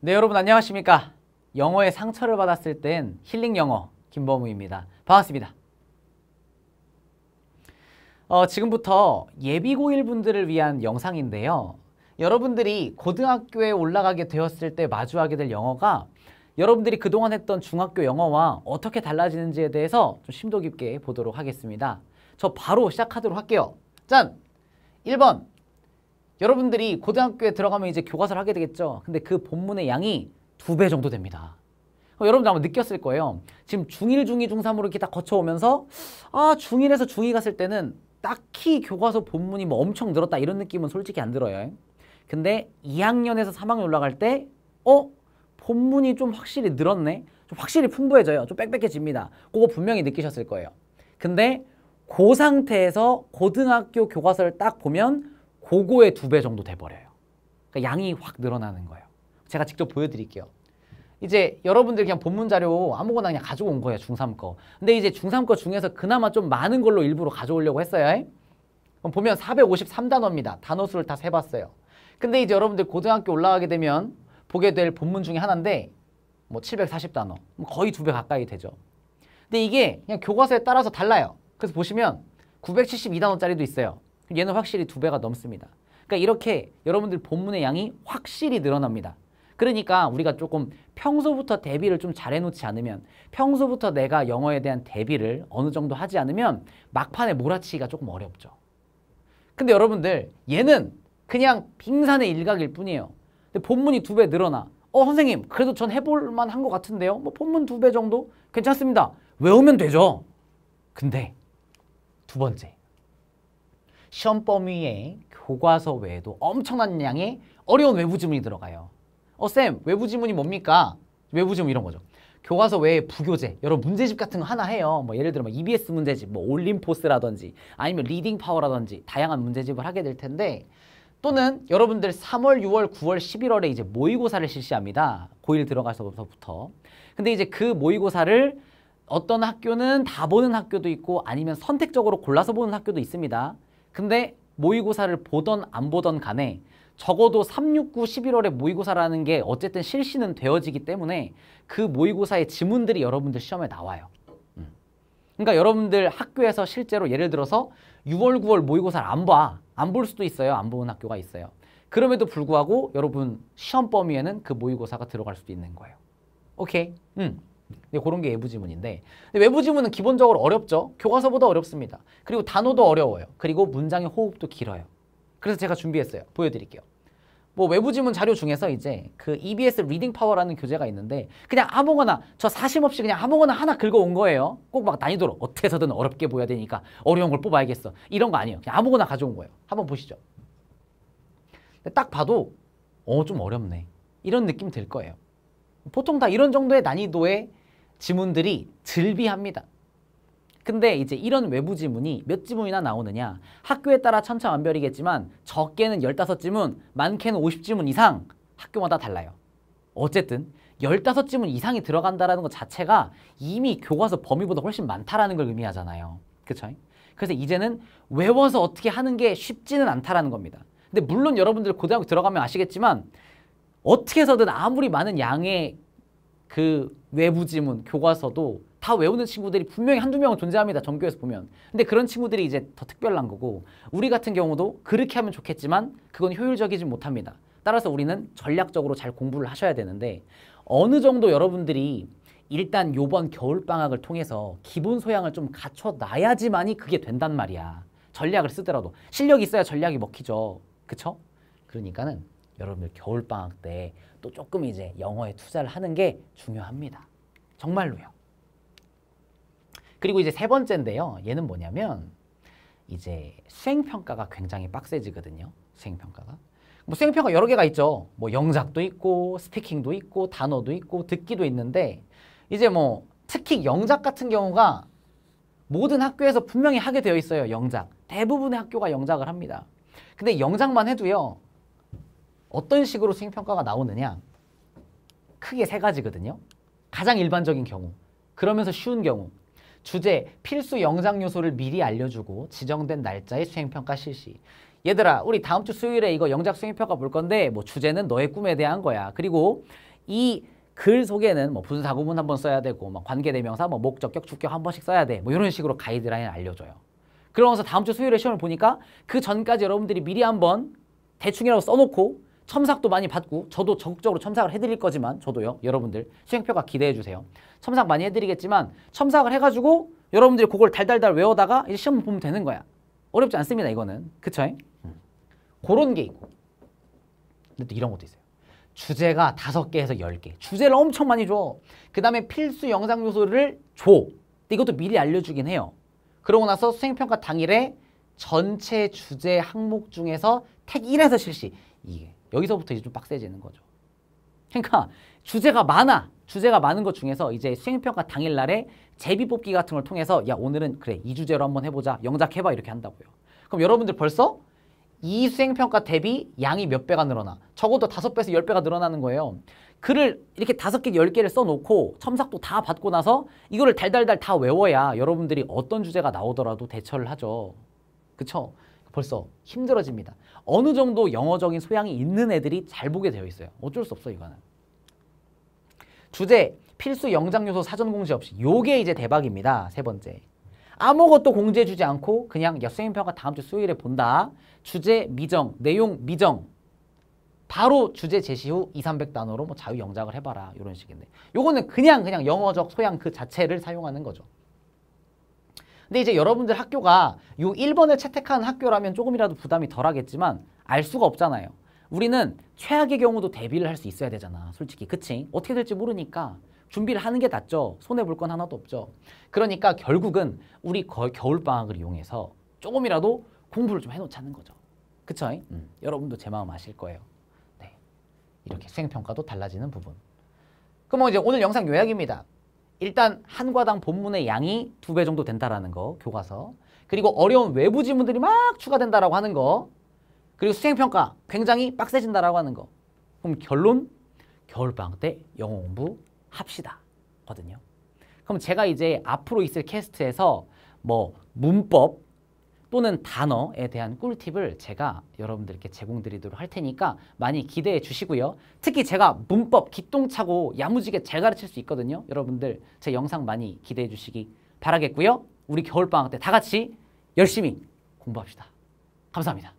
네 여러분 안녕하십니까 영어에 상처를 받았을 땐 힐링 영어 김범우입니다 반갑습니다 어, 지금부터 예비고일 분들을 위한 영상인데요 여러분들이 고등학교에 올라가게 되었을 때 마주하게 될 영어가 여러분들이 그동안 했던 중학교 영어와 어떻게 달라지는지에 대해서 좀 심도 깊게 보도록 하겠습니다 저 바로 시작하도록 할게요 짠! 1번 여러분들이 고등학교에 들어가면 이제 교과서를 하게 되겠죠. 근데 그 본문의 양이 두 배 정도 됩니다. 여러분들 아마 느꼈을 거예요. 지금 중1, 중2, 중3으로 이렇게 다 거쳐오면서 아 중1에서 중2 갔을 때는 딱히 교과서 본문이 뭐 엄청 늘었다 이런 느낌은 솔직히 안 들어요. 근데 2학년에서 3학년 올라갈 때 어? 본문이 좀 확실히 늘었네? 좀 확실히 풍부해져요. 좀 빽빽해집니다. 그거 분명히 느끼셨을 거예요. 근데 그 상태에서 고등학교 교과서를 딱 보면 고거의 두 배 정도 돼버려요. 그러니까 양이 확 늘어나는 거예요. 제가 직접 보여드릴게요. 이제 여러분들 그냥 본문 자료 아무거나 그냥 가지고 온 거예요. 중3 거. 근데 이제 중3 거 중에서 그나마 좀 많은 걸로 일부러 가져오려고 했어요. 그럼 보면 453단어입니다. 단어 수를 다 세봤어요. 근데 이제 여러분들 고등학교 올라가게 되면 보게 될 본문 중에 하나인데 뭐 740단어. 거의 두 배 가까이 되죠. 근데 이게 그냥 교과서에 따라서 달라요. 그래서 보시면 972단어짜리도 있어요. 얘는 확실히 두 배가 넘습니다. 그러니까 이렇게 여러분들 본문의 양이 확실히 늘어납니다. 그러니까 우리가 조금 평소부터 대비를 좀 잘해놓지 않으면 평소부터 내가 영어에 대한 대비를 어느 정도 하지 않으면 막판에 몰아치기가 조금 어렵죠. 근데 여러분들 얘는 그냥 빙산의 일각일 뿐이에요. 근데 본문이 두 배 늘어나. 어 선생님 그래도 전 해볼만 한것 같은데요. 뭐 본문 두 배 정도 괜찮습니다. 외우면 되죠. 근데 두 번째 시험 범위에 교과서 외에도 엄청난 양의 어려운 외부 지문이 들어가요. 어, 쌤, 외부 지문이 뭡니까? 외부 지문 이런 거죠. 교과서 외에 부교재, 여러 문제집 같은 거 하나 해요. 뭐 예를 들면 뭐 EBS 문제집, 뭐 올림포스라든지 아니면 리딩 파워라든지 다양한 문제집을 하게 될 텐데 또는 여러분들 3월, 6월, 9월, 11월에 이제 모의고사를 실시합니다. 고1 들어가서부터. 근데 이제 그 모의고사를 어떤 학교는 다 보는 학교도 있고 아니면 선택적으로 골라서 보는 학교도 있습니다. 근데 모의고사를 보던 안 보던 간에 적어도 369, 11월에 모의고사라는 게 어쨌든 실시는 되어지기 때문에 그 모의고사의 지문들이 여러분들 시험에 나와요. 음. 그러니까 여러분들 학교에서 실제로 예를 들어서 6월, 9월 모의고사를 안 봐. 안 볼 수도 있어요. 안 보는 학교가 있어요. 그럼에도 불구하고 여러분 시험 범위에는 그 모의고사가 들어갈 수도 있는 거예요. 오케이. 음. 네, 그런 게 외부 지문인데 외부 지문은 기본적으로 어렵죠. 교과서보다 어렵습니다. 그리고 단어도 어려워요. 그리고 문장의 호흡도 길어요. 그래서 제가 준비했어요. 보여드릴게요. 뭐 외부 지문 자료 중에서 이제 그 EBS 리딩 파워라는 교재가 있는데 그냥 아무거나 저 사심 없이 그냥 아무거나 하나 긁어온 거예요. 꼭 막 난이도를 어떻게 해서든 어렵게 보여야 되니까 어려운 걸 뽑아야겠어. 이런 거 아니에요. 그냥 아무거나 가져온 거예요. 한번 보시죠. 딱 봐도 어 좀 어렵네. 이런 느낌 들 거예요. 보통 다 이런 정도의 난이도의 지문들이 즐비합니다. 근데 이제 이런 외부 지문이 몇 지문이나 나오느냐 학교에 따라 천차만별이겠지만 적게는 15지문 많게는 50지문 이상 학교마다 달라요. 어쨌든 15지문 이상이 들어간다는 것 자체가 이미 교과서 범위보다 훨씬 많다라는 걸 의미하잖아요. 그쵸? 그래서 이제는 외워서 어떻게 하는 게 쉽지는 않다라는 겁니다. 근데 물론 여러분들 고등학교 들어가면 아시겠지만 어떻게 해서든 아무리 많은 양의 그 외부 지문, 교과서도 다 외우는 친구들이 분명히 한두 명은 존재합니다. 전교에서 보면. 근데 그런 친구들이 이제 더 특별한 거고 우리 같은 경우도 그렇게 하면 좋겠지만 그건 효율적이지 못합니다. 따라서 우리는 전략적으로 잘 공부를 하셔야 되는데 어느 정도 여러분들이 일단 요번 겨울방학을 통해서 기본 소양을 좀 갖춰놔야지만이 그게 된단 말이야. 전략을 쓰더라도. 실력이 있어야 전략이 먹히죠. 그쵸? 그러니까는 여러분들 겨울방학 때 또 조금 이제 영어에 투자를 하는 게 중요합니다. 정말로요. 그리고 이제 세 번째인데요. 얘는 뭐냐면 이제 수행평가가 굉장히 빡세지거든요. 수행평가가. 뭐 수행평가 여러 개가 있죠. 뭐 영작도 있고 스피킹도 있고 단어도 있고 듣기도 있는데 이제 뭐 특히 영작 같은 경우가 모든 학교에서 분명히 하게 되어 있어요. 영작. 대부분의 학교가 영작을 합니다. 근데 영작만 해도요. 어떤 식으로 수익평가가 나오느냐 크게 세 가지거든요. 가장 일반적인 경우 그러면서 쉬운 경우 주제, 필수 영상 요소를 미리 알려주고 지정된 날짜에 수행평가 실시 얘들아 우리 다음 주 수요일에 이거 영작 수행평가 볼 건데 뭐 주제는 너의 꿈에 대한 거야 그리고 이 글 속에는 뭐 분사구문 한번 써야 되고 막 뭐 관계대명사 뭐 목적격 주격 한 번씩 써야 돼뭐 이런 식으로 가이드라인 알려줘요 그러면서 다음 주 수요일에 시험을 보니까 그 전까지 여러분들이 미리 한 번 대충이라고 써놓고 첨삭도 많이 받고 저도 적극적으로 첨삭을 해드릴 거지만 저도요 여러분들 수행평가 기대해 주세요 첨삭 많이 해드리겠지만 첨삭을 해가지고 여러분들이 그걸 달달달 외워다가 이제 시험 보면 되는 거야 어렵지 않습니다 이거는 그쵸? 음. 그런 게 있고 근데 또 이런 것도 있어요 주제가 다섯 개에서 열 개 주제를 엄청 많이 줘그 다음에 필수 영상 요소를 줘 이것도 미리 알려주긴 해요 그러고 나서 수행평가 당일에 전체 주제 항목 중에서 택 1에서 실시 이게 여기서부터 이제 좀 빡세지는 거죠. 그러니까 주제가 많아. 주제가 많은 것 중에서 이제 수행평가 당일날에 제비뽑기 같은 걸 통해서 야 오늘은 그래 이 주제로 한번 해보자. 영작해봐 이렇게 한다고요. 그럼 여러분들 벌써 이 수행평가 대비 양이 몇 배가 늘어나 적어도 다섯 배에서 열배가 늘어나는 거예요. 글을 이렇게 다섯 개, 열 개를 써놓고 첨삭도 다 받고 나서 이거를 달달달 다 외워야 여러분들이 어떤 주제가 나오더라도 대처를 하죠. 그쵸? 벌써 힘들어집니다. 어느 정도 영어적인 소양이 있는 애들이 잘 보게 되어 있어요. 어쩔 수 없어 이거는. 주제, 필수 영장 요소 사전 공지 없이 요게 이제 대박입니다. 세 번째. 아무것도 공지해주지 않고 그냥 역수행 평가 다음 주 수요일에 본다. 주제 미정, 내용 미정. 바로 주제 제시 후 2, 300단어로 뭐 자유 영작을 해봐라 이런 식인데 요거는 그냥 그냥 영어적 소양 그 자체를 사용하는 거죠. 근데 이제 여러분들 학교가 요 1번을 채택하는 학교라면 조금이라도 부담이 덜하겠지만 알 수가 없잖아요. 우리는 최악의 경우도 대비를 할 수 있어야 되잖아. 솔직히 그치? 어떻게 될지 모르니까 준비를 하는 게 낫죠. 손해볼 건 하나도 없죠. 그러니까 결국은 우리 겨울방학을 이용해서 조금이라도 공부를 좀 해놓자는 거죠. 그쵸? 음. 여러분도 제 마음 아실 거예요. 네. 이렇게 수행평가도 달라지는 부분. 그럼 뭐 이제 오늘 영상 요약입니다. 일단 한 과당 본문의 양이 두 배 정도 된다라는 거 교과서 그리고 어려운 외부 지문들이 막 추가된다라고 하는 거 그리고 수행평가 굉장히 빡세진다라고 하는 거 그럼 결론 겨울방학 때 영어 공부 합시다 거든요 그럼 제가 이제 앞으로 있을 캐스트에서 뭐 문법 또는 단어에 대한 꿀팁을 제가 여러분들께 제공드리도록 할 테니까 많이 기대해 주시고요. 특히 제가 문법 기똥차고 야무지게 잘 가르칠 수 있거든요. 여러분들 제 영상 많이 기대해 주시기 바라겠고요. 우리 겨울방학 때 다 같이 열심히 공부합시다. 감사합니다.